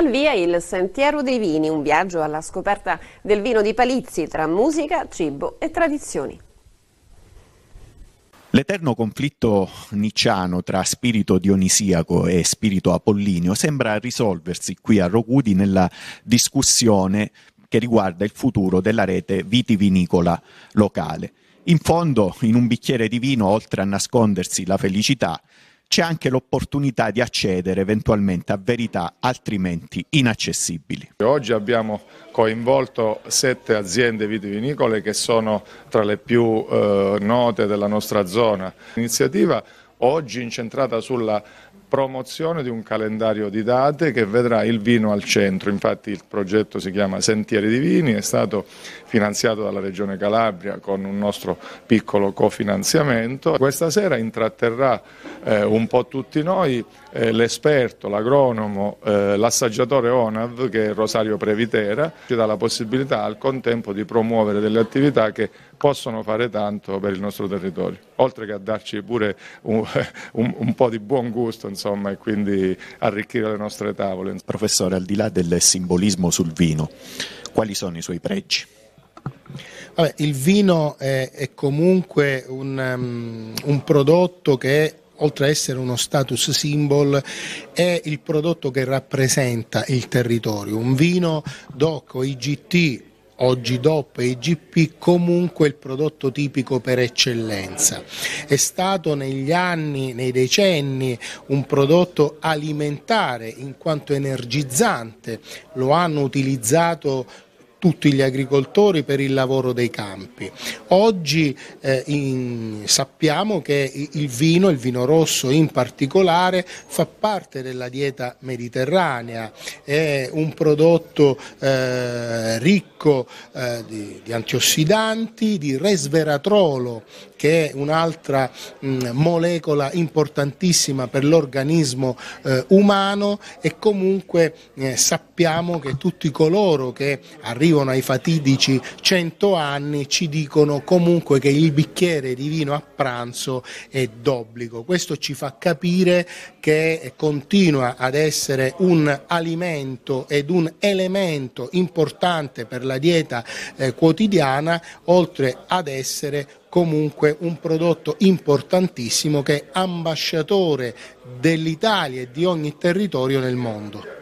Al via il Sentiero dei Vini, un viaggio alla scoperta del vino di Palizzi tra musica, cibo e tradizioni. L'eterno conflitto nicciano tra spirito dionisiaco e spirito apollinio sembra risolversi qui a Rocudi nella discussione che riguarda il futuro della rete vitivinicola locale. In fondo, in un bicchiere di vino, oltre a nascondersi la felicità, c'è anche l'opportunità di accedere eventualmente a verità altrimenti inaccessibili. Oggi abbiamo coinvolto sette aziende vitivinicole che sono tra le più eh, note della nostra zona. L'iniziativa oggi incentrata sulla promozione di un calendario di date che vedrà il vino al centro, infatti il progetto si chiama Sentieri di Vini, è stato finanziato dalla Regione Calabria con un nostro piccolo cofinanziamento. Questa sera intratterrà eh, un po' tutti noi eh, l'esperto, l'agronomo, eh, l'assaggiatore ONAV che è Rosario Previtera, ci dà la possibilità al contempo di promuovere delle attività che possono fare tanto per il nostro territorio oltre che a darci pure un, un, un po' di buon gusto insomma, e quindi arricchire le nostre tavole. Professore, al di là del simbolismo sul vino, quali sono i suoi pregi? Vabbè, il vino è, è comunque un, um, un prodotto che oltre a essere uno status symbol, è il prodotto che rappresenta il territorio. Un vino DOC o IGT oggi DOP e IGP comunque il prodotto tipico per eccellenza. È stato negli anni, nei decenni, un prodotto alimentare in quanto energizzante, lo hanno utilizzato tutti gli agricoltori per il lavoro dei campi. Oggi eh, in, sappiamo che il vino, il vino rosso in particolare, fa parte della dieta mediterranea, è un prodotto eh, ricco eh, di, di, antiossidanti, di resveratrolo che è un'altra mm, molecola importantissima per l'organismo eh, umano e comunque eh, sappiamo che tutti coloro che arrivano arrivano ai fatidici 100 anni ci dicono comunque che il bicchiere di vino a pranzo è d'obbligo. Questo ci fa capire che continua ad essere un alimento ed un elemento importante per la dieta eh, quotidiana, oltre ad essere comunque un prodotto importantissimo che è ambasciatore dell'Italia e di ogni territorio nel mondo.